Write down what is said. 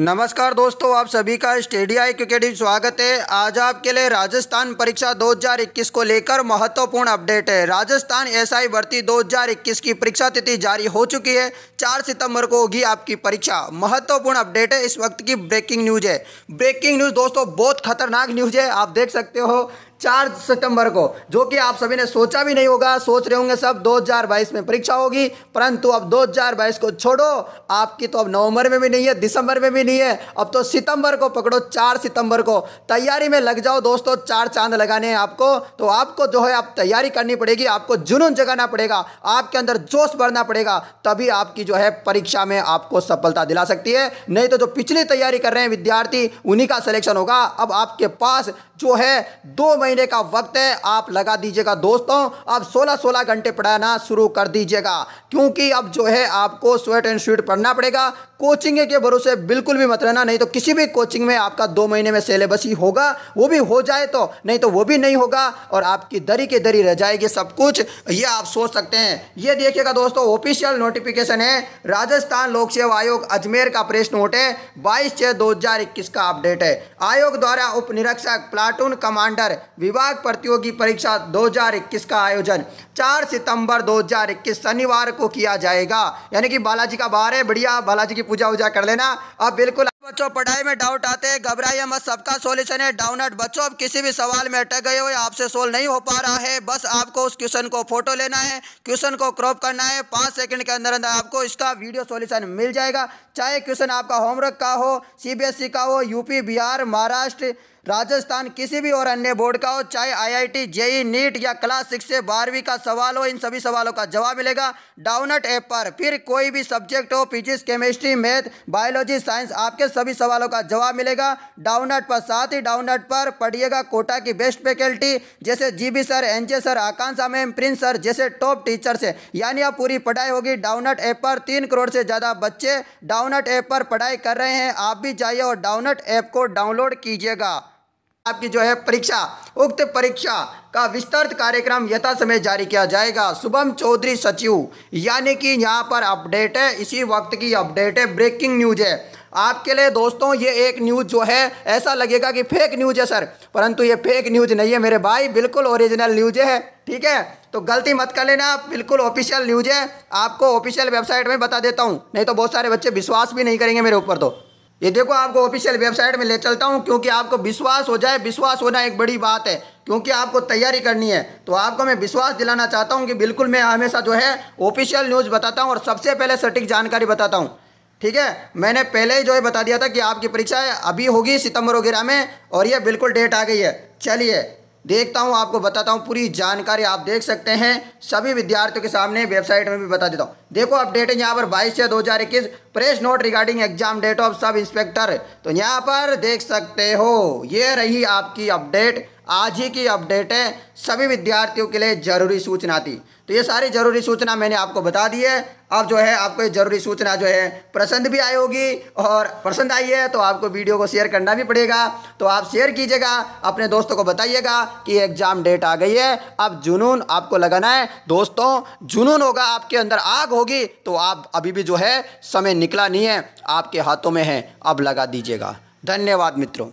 नमस्कार दोस्तों आप सभी का स्टेडिया क्रिकेट स्वागत है आज आपके लिए राजस्थान परीक्षा 2021 को लेकर महत्वपूर्ण अपडेट है राजस्थान एसआई भर्ती 2021 की परीक्षा तिथि जारी हो चुकी है 4 सितंबर को होगी आपकी परीक्षा महत्वपूर्ण अपडेट है इस वक्त की ब्रेकिंग न्यूज है ब्रेकिंग न्यूज दोस्तों बहुत खतरनाक न्यूज है आप देख सकते हो चार सितंबर को जो कि आप सभी ने सोचा भी नहीं होगा सोच रहे होंगे सब 2022 में परीक्षा होगी परंतु अब 2022 को छोड़ो आपकी तो अब नवंबर में भी नहीं है दिसंबर में भी नहीं है अब तो सितंबर को पकड़ो चार सितंबर को तैयारी में लग जाओ दोस्तों चार चांद लगाने हैं आपको तो आपको जो है आप तैयारी करनी पड़ेगी आपको जुनून जगाना पड़ेगा आपके अंदर जोश बढ़ना पड़ेगा तभी आपकी जो है परीक्षा में आपको सफलता दिला सकती है नहीं तो जो पिछली तैयारी कर रहे हैं विद्यार्थी उन्हीं का सिलेक्शन होगा अब आपके पास जो है दो महीने महीने का वक्त है आप लगा दीजिएगा दोस्तों अब 16-16 घंटे पढ़ाना शुरू कर दीजिएगा क्योंकि अब जो है आपको स्वेट एंड स्वीट पढ़ना पड़ेगा कोचिंग के भरोसे बिल्कुल भी मत रहना नहीं तो किसी भी कोचिंग में आपका दो महीने में सिलेबस ही होगा वो भी हो जाए तो नहीं तो वो भी नहीं होगा और आपकी दरी के दरी रह जाएगी सब कुछ ये आप सोच सकते हैं ये देखिएगा दोस्तों ऑफिशियल नोटिफिकेशन है राजस्थान लोक सेवा आयोग अजमेर का प्रेस नोट है बाईस छः दो का अपडेट है आयोग द्वारा उप निरीक्षक प्लाटून कमांडर विभाग प्रतियोगी परीक्षा दो का आयोजन चार सितंबर दो शनिवार को किया जाएगा यानी कि बालाजी का बार है बढ़िया बालाजी की पूजा उजा कर लेना अब बिल्कुल बच्चों पढ़ाई में डाउट आते हैं घबराइए मत सबका सॉल्यूशन है डाउनट बच्चों अब किसी भी सवाल में अटक गए हो या आपसे सोल्व नहीं हो पा रहा है बस आपको उस क्वेश्चन को फोटो लेना है क्वेश्चन को क्रॉप करना है पाँच सेकंड के अंदर अंदर आपको इसका वीडियो सॉल्यूशन मिल जाएगा चाहे क्वेश्चन आपका होमवर्क का हो सी e का हो यूपी बिहार महाराष्ट्र राजस्थान किसी भी और अन्य बोर्ड का हो चाहे आईआईटी आई e, नीट या क्लास सिक्स से बारहवीं का सवाल हो इन सभी सवालों का जवाब मिलेगा डाउनट ऐप पर फिर कोई भी सब्जेक्ट हो physics chemistry math biology science आपके सभी सवालों का जवाब मिलेगा डाउनट पर साथ ही डाउनट पर पढ़िएगा कोटा की बेस्ट फैकल्टी जैसे G sir N sir Akanksha ma'am Prince sir जैसे टॉप टीचर से यानी आप पूरी पढ़ाई होगी डाउनट ऐप पर तीन करोड़ से ज़्यादा बच्चे डाउनट ऐप पर पढ़ाई कर रहे हैं आप भी जाइए और डाउनट ऐप को डाउनलोड कीजिएगा आपकी जो है परीक्षा उक्त परीक्षा का विस्तृत कार्यक्रम यथा समय जारी किया जाएगा शुभम चौधरी सचिव यानी कि यहाँ पर अपडेट है इसी वक्त की अपडेट है ब्रेकिंग न्यूज है आपके लिए दोस्तों ये एक न्यूज़ जो है ऐसा लगेगा कि फेक न्यूज़ है सर परंतु ये फेक न्यूज़ नहीं है मेरे भाई बिल्कुल ओरिजिनल न्यूज़ है ठीक है तो गलती मत कर लेना बिल्कुल ऑफिशियल न्यूज़ है आपको ऑफिशियल वेबसाइट में बता देता हूँ नहीं तो बहुत सारे बच्चे विश्वास भी नहीं करेंगे मेरे ऊपर तो ये देखो आपको ऑफिशियल वेबसाइट में ले चलता हूँ क्योंकि आपको विश्वास हो जाए विश्वास होना एक बड़ी बात है क्योंकि आपको तैयारी करनी है तो आपको मैं विश्वास दिलाना चाहता हूँ कि बिल्कुल मैं हमेशा जो है ऑफिशियल न्यूज़ बताता हूँ और सबसे पहले सटीक जानकारी बताता हूँ ठीक है मैंने पहले ही जो है बता दिया था कि आपकी परीक्षा अभी होगी सितंबर वगैरह में और यह बिल्कुल डेट आ गई है चलिए देखता हूँ आपको बताता हूँ पूरी जानकारी आप देख सकते हैं सभी विद्यार्थियों के सामने वेबसाइट में भी बता देता हूँ देखो अपडेट है यहाँ पर 22 छः 2021 press note regarding exam date of sub inspector तो यहाँ पर देख सकते हो ये रही आपकी अपडेट आज ही की अपडेट है सभी विद्यार्थियों के लिए जरूरी सूचना थी तो ये सारी जरूरी सूचना मैंने आपको बता दी है अब जो है आपको ये जरूरी सूचना जो है पसंद भी आई होगी और पसंद आई है तो आपको वीडियो को शेयर करना भी पड़ेगा तो आप शेयर कीजिएगा अपने दोस्तों को बताइएगा कि एग्ज़ाम डेट आ गई है अब जुनून आपको लगाना है दोस्तों जुनून होगा आपके अंदर आग होगी तो आप अभी भी जो है समय निकला नहीं है आपके हाथों में है अब लगा दीजिएगा धन्यवाद मित्रों